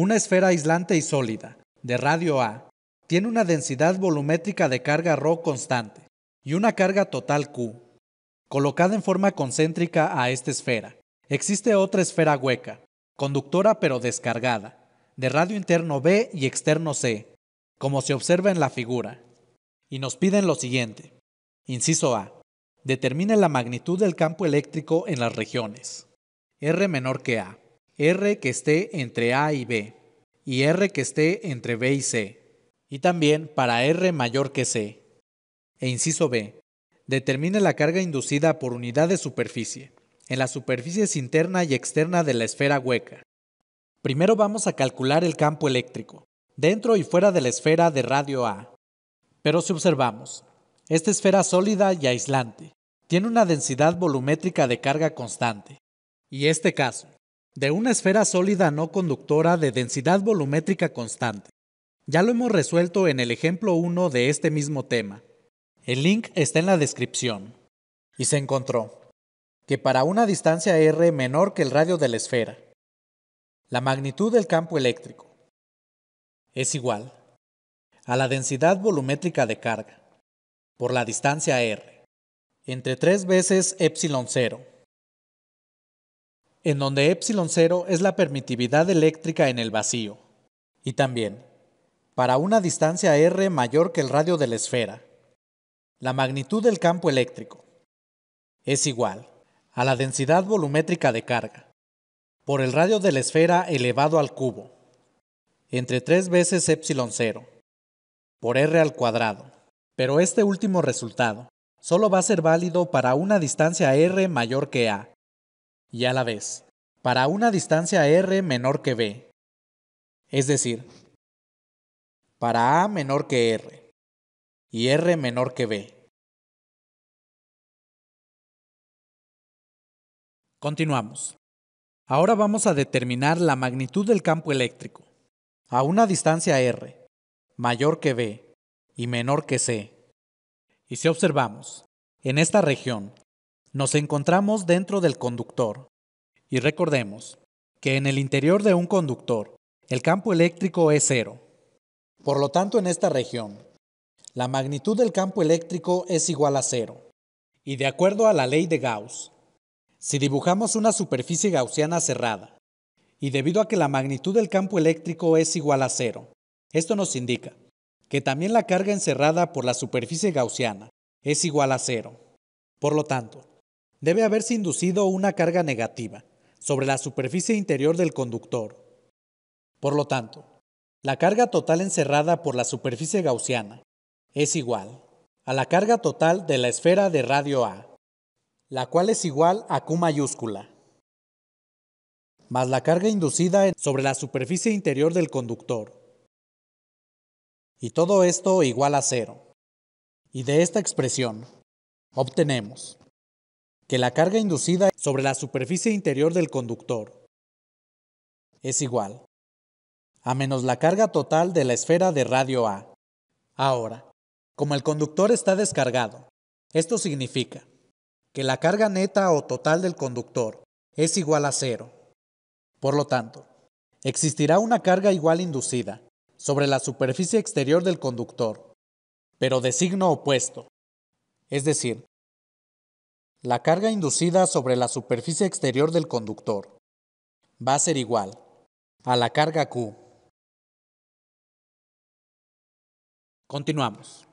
Una esfera aislante y sólida, de radio A, tiene una densidad volumétrica de carga ρ constante y una carga total Q. Colocada en forma concéntrica a esta esfera, existe otra esfera hueca, conductora pero descargada, de radio interno B y externo C, como se observa en la figura. Y nos piden lo siguiente. Inciso A. Determine la magnitud del campo eléctrico en las regiones. R menor que A. R que esté entre A y B, y R que esté entre B y C, y también para R mayor que C. E inciso B, determine la carga inducida por unidad de superficie, en las superficies interna y externa de la esfera hueca. Primero vamos a calcular el campo eléctrico, dentro y fuera de la esfera de radio A. Pero si observamos, esta esfera sólida y aislante tiene una densidad volumétrica de carga constante. Y este caso, de una esfera sólida no conductora de densidad volumétrica constante. Ya lo hemos resuelto en el ejemplo 1 de este mismo tema. El link está en la descripción. Y se encontró que para una distancia r menor que el radio de la esfera, la magnitud del campo eléctrico es igual a la densidad volumétrica de carga por la distancia r entre 3 veces epsilon 0 en donde epsilon 0 es la permitividad eléctrica en el vacío. Y también, para una distancia r mayor que el radio de la esfera, la magnitud del campo eléctrico es igual a la densidad volumétrica de carga por el radio de la esfera elevado al cubo entre 3 veces epsilon 0 por r al cuadrado. Pero este último resultado solo va a ser válido para una distancia r mayor que a, y a la vez para una distancia r menor que b. Es decir, para a menor que r y r menor que b. Continuamos. Ahora vamos a determinar la magnitud del campo eléctrico. A una distancia r mayor que b y menor que c. Y si observamos, en esta región nos encontramos dentro del conductor. Y recordemos que en el interior de un conductor, el campo eléctrico es cero. Por lo tanto, en esta región, la magnitud del campo eléctrico es igual a cero. Y de acuerdo a la ley de Gauss, si dibujamos una superficie gaussiana cerrada, y debido a que la magnitud del campo eléctrico es igual a cero, esto nos indica que también la carga encerrada por la superficie gaussiana es igual a cero. Por lo tanto, debe haberse inducido una carga negativa sobre la superficie interior del conductor. Por lo tanto, la carga total encerrada por la superficie gaussiana es igual a la carga total de la esfera de radio A, la cual es igual a Q mayúscula, más la carga inducida sobre la superficie interior del conductor. Y todo esto igual a cero. Y de esta expresión obtenemos que la carga inducida sobre la superficie interior del conductor es igual a menos la carga total de la esfera de radio A. Ahora, como el conductor está descargado, esto significa que la carga neta o total del conductor es igual a cero. Por lo tanto, existirá una carga igual inducida sobre la superficie exterior del conductor, pero de signo opuesto, es decir, la carga inducida sobre la superficie exterior del conductor va a ser igual a la carga Q. Continuamos.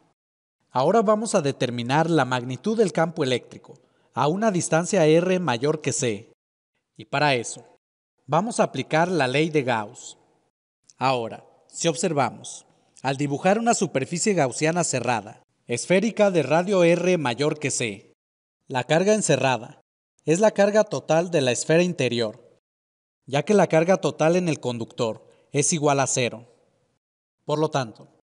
Ahora vamos a determinar la magnitud del campo eléctrico a una distancia R mayor que C. Y para eso, vamos a aplicar la ley de Gauss. Ahora, si observamos, al dibujar una superficie gaussiana cerrada, esférica de radio R mayor que C, la carga encerrada es la carga total de la esfera interior, ya que la carga total en el conductor es igual a cero. Por lo tanto,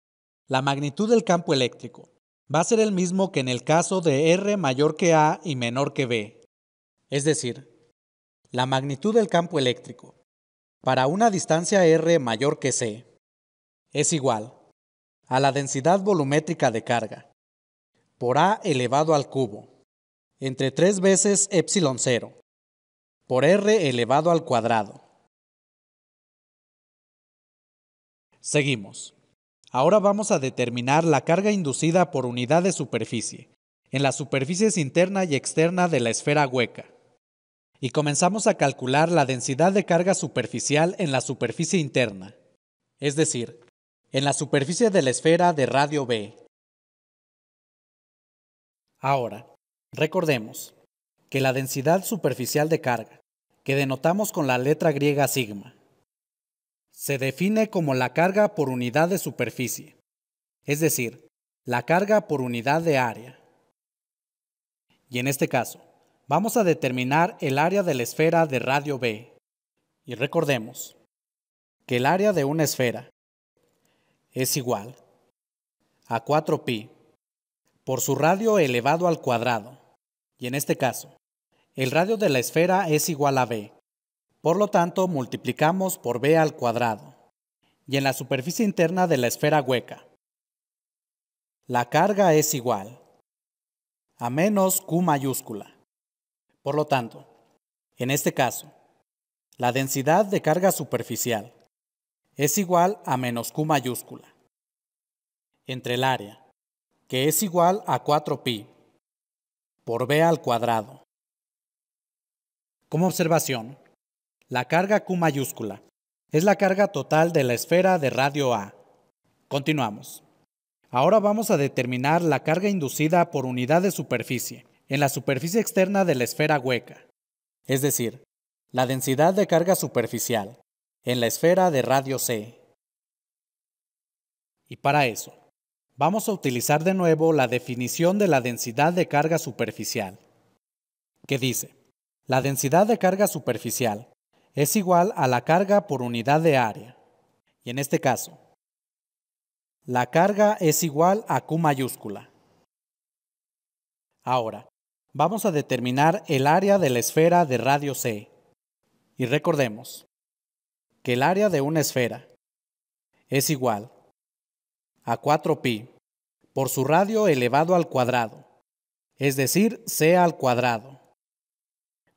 la magnitud del campo eléctrico va a ser el mismo que en el caso de R mayor que A y menor que B. Es decir, la magnitud del campo eléctrico para una distancia R mayor que C es igual a la densidad volumétrica de carga por A elevado al cubo entre 3 veces epsilon 0 por r elevado al cuadrado. Seguimos. Ahora vamos a determinar la carga inducida por unidad de superficie en las superficies interna y externa de la esfera hueca. Y comenzamos a calcular la densidad de carga superficial en la superficie interna, es decir, en la superficie de la esfera de radio B. Ahora, Recordemos que la densidad superficial de carga, que denotamos con la letra griega sigma, se define como la carga por unidad de superficie, es decir, la carga por unidad de área. Y en este caso, vamos a determinar el área de la esfera de radio B. Y recordemos que el área de una esfera es igual a 4pi por su radio elevado al cuadrado y en este caso, el radio de la esfera es igual a b. Por lo tanto, multiplicamos por b al cuadrado. Y en la superficie interna de la esfera hueca, la carga es igual a menos q mayúscula. Por lo tanto, en este caso, la densidad de carga superficial es igual a menos q mayúscula entre el área, que es igual a 4pi por b al cuadrado. Como observación, la carga Q mayúscula es la carga total de la esfera de radio A. Continuamos. Ahora vamos a determinar la carga inducida por unidad de superficie en la superficie externa de la esfera hueca, es decir, la densidad de carga superficial en la esfera de radio C. Y para eso, Vamos a utilizar de nuevo la definición de la densidad de carga superficial, que dice, la densidad de carga superficial es igual a la carga por unidad de área. Y en este caso, la carga es igual a Q mayúscula. Ahora, vamos a determinar el área de la esfera de radio C. Y recordemos que el área de una esfera es igual a 4pi por su radio elevado al cuadrado, es decir, c al cuadrado.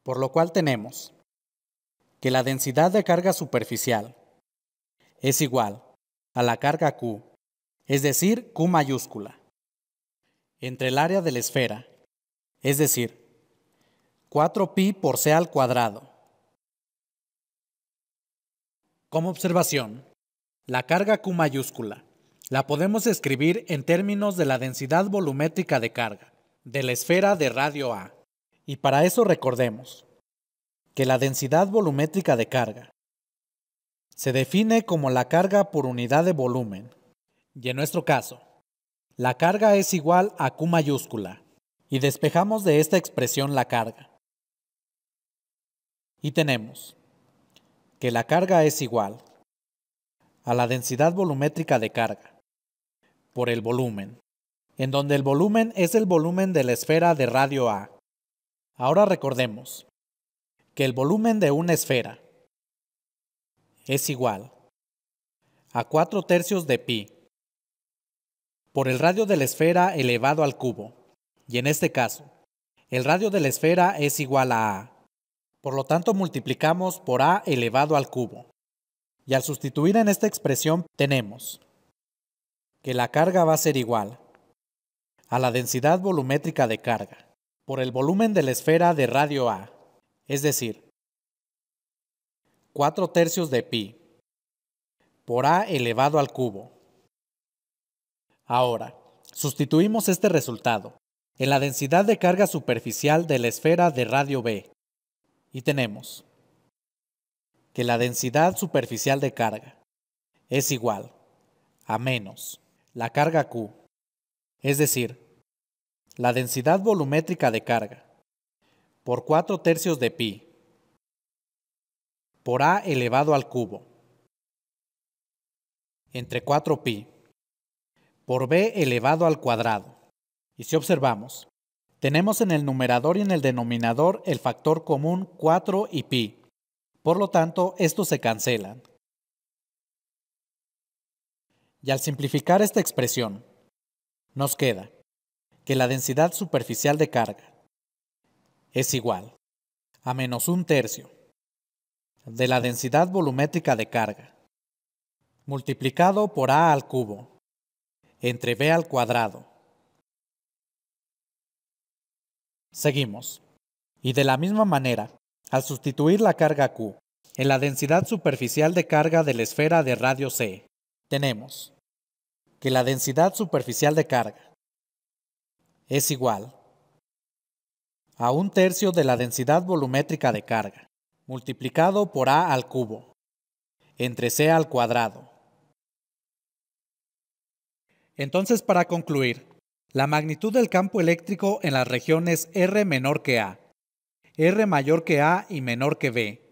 Por lo cual tenemos que la densidad de carga superficial es igual a la carga Q, es decir, Q mayúscula, entre el área de la esfera, es decir, 4pi por c al cuadrado. Como observación, la carga Q mayúscula la podemos escribir en términos de la densidad volumétrica de carga, de la esfera de radio A. Y para eso recordemos que la densidad volumétrica de carga se define como la carga por unidad de volumen. Y en nuestro caso, la carga es igual a Q mayúscula. Y despejamos de esta expresión la carga. Y tenemos que la carga es igual a la densidad volumétrica de carga por el volumen, en donde el volumen es el volumen de la esfera de radio A. Ahora recordemos que el volumen de una esfera es igual a 4 tercios de pi por el radio de la esfera elevado al cubo, y en este caso, el radio de la esfera es igual a A. Por lo tanto, multiplicamos por A elevado al cubo. Y al sustituir en esta expresión tenemos que la carga va a ser igual a la densidad volumétrica de carga por el volumen de la esfera de radio A, es decir, 4 tercios de pi por A elevado al cubo. Ahora, sustituimos este resultado en la densidad de carga superficial de la esfera de radio B y tenemos que la densidad superficial de carga es igual a menos la carga Q, es decir, la densidad volumétrica de carga, por 4 tercios de pi, por A elevado al cubo, entre 4pi, por B elevado al cuadrado. Y si observamos, tenemos en el numerador y en el denominador el factor común 4 y pi. Por lo tanto, estos se cancelan. Y al simplificar esta expresión, nos queda que la densidad superficial de carga es igual a menos un tercio de la densidad volumétrica de carga multiplicado por A al cubo entre B al cuadrado. Seguimos. Y de la misma manera, al sustituir la carga Q en la densidad superficial de carga de la esfera de radio C, tenemos que la densidad superficial de carga es igual a un tercio de la densidad volumétrica de carga, multiplicado por A al cubo, entre C al cuadrado. Entonces, para concluir, la magnitud del campo eléctrico en las regiones R menor que A, R mayor que A y menor que B,